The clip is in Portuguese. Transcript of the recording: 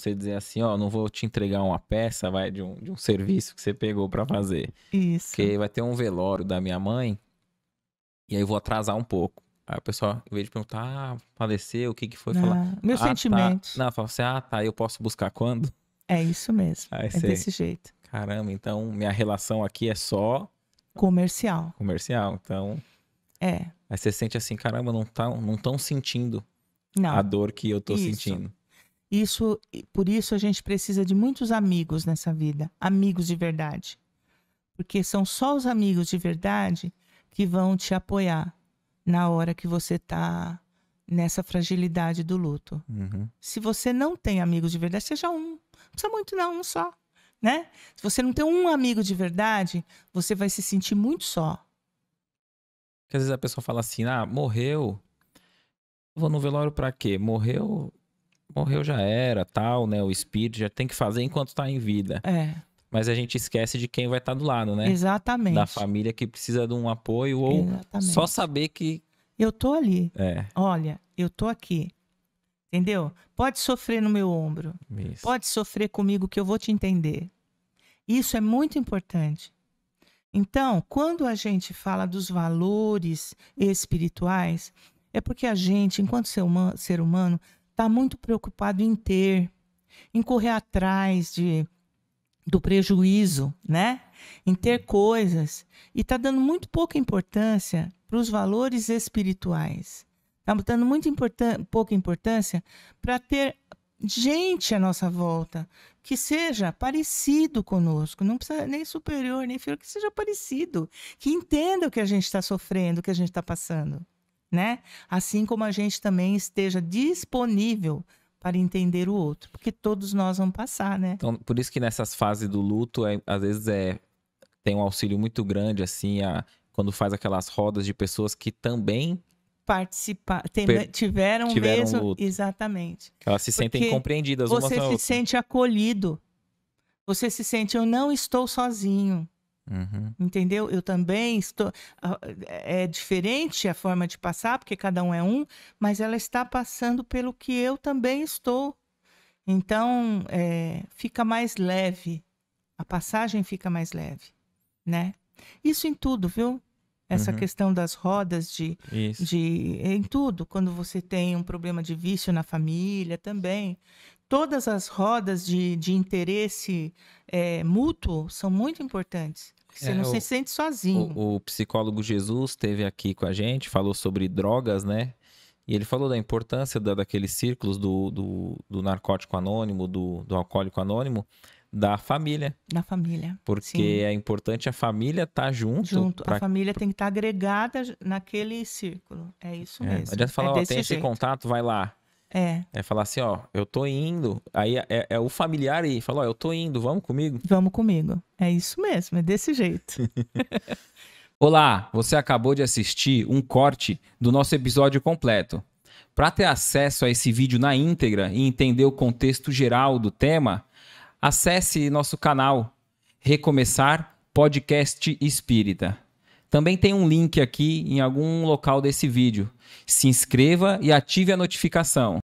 você dizer assim, ó, não vou te entregar uma peça, vai, de um, de um serviço que você pegou para fazer. Isso. Porque vai ter um velório da minha mãe, e aí eu vou atrasar um pouco. Aí o pessoal, em vez de perguntar, ah, faleceu, o que que foi? falar, ah, meus ah, tá. sentimentos. Tá. Não, fala assim, ah, tá, eu posso buscar quando? É isso mesmo, aí é você, desse jeito. Caramba, então minha relação aqui é só... Comercial. Comercial, então... É. Aí você sente assim, caramba, não estão não tão sentindo não. a dor que eu tô isso. sentindo. Isso, por isso a gente precisa de muitos amigos nessa vida, amigos de verdade. Porque são só os amigos de verdade que vão te apoiar na hora que você está nessa fragilidade do luto. Uhum. Se você não tem amigos de verdade, seja um. Não precisa muito, não, um só. Né? Se você não tem um amigo de verdade, você vai se sentir muito só. Porque às vezes a pessoa fala assim: ah, morreu. Vou no velório para quê? Morreu, morreu já era, tal, né? O espírito já tem que fazer enquanto tá em vida. É. Mas a gente esquece de quem vai estar tá do lado, né? Exatamente. Da família que precisa de um apoio ou Exatamente. só saber que eu tô ali. É. Olha, eu tô aqui. Entendeu? Pode sofrer no meu ombro. Isso. Pode sofrer comigo que eu vou te entender. Isso é muito importante. Então, quando a gente fala dos valores espirituais, é porque a gente, enquanto ser humano, ser humano está muito preocupado em ter, em correr atrás de, do prejuízo, né? em ter coisas, e está dando muito pouca importância para os valores espirituais. Está dando muito importan pouca importância para ter gente à nossa volta que seja parecido conosco, não precisa nem superior, nem inferior, que seja parecido, que entenda o que a gente está sofrendo, o que a gente está passando né? Assim como a gente também esteja disponível para entender o outro, porque todos nós vamos passar, né? Então, por isso que nessas fases do luto, é, às vezes é tem um auxílio muito grande assim, a, quando faz aquelas rodas de pessoas que também participar tiveram, tiveram mesmo luto. exatamente. Elas se porque sentem compreendidas. Você se sente acolhido. Você se sente eu não estou sozinho. Uhum. Entendeu? Eu também estou. Ah, é, é diferente a forma de passar, porque cada um é um, mas ela está passando pelo que eu também estou. Então, é, fica mais leve. A passagem fica mais leve, né? Isso em tudo, viu? Essa uhum. questão das rodas de, de. É em tudo. Quando você tem um problema de vício na família também todas as rodas de, de interesse é, mútuo são muito importantes. Você é, não o, se sente sozinho. O, o, psicólogo Jesus esteve aqui com a gente, falou sobre drogas, né? E ele falou da importância da, daqueles círculos do, do, do narcótico anônimo, do, do alcoólico anônimo, da família. Da família. Porque sim. é importante a família estar tá junto. Junto. Pra... A família tem que estar tá agregada naquele círculo. É isso é, mesmo. Não adianta falar, é ó, tem jeito. esse contato, vai lá. É. É falar assim, ó, eu tô indo. Aí é, é, é o familiar aí, fala, ó, eu tô indo, vamos comigo? Vamos comigo. É isso mesmo, é desse jeito. Olá, você acabou de assistir um corte do nosso episódio completo. Para ter acesso a esse vídeo na íntegra e entender o contexto geral do tema, acesse nosso canal Recomeçar Podcast Espírita. Também tem um link aqui em algum local desse vídeo. Se inscreva e ative a notificação.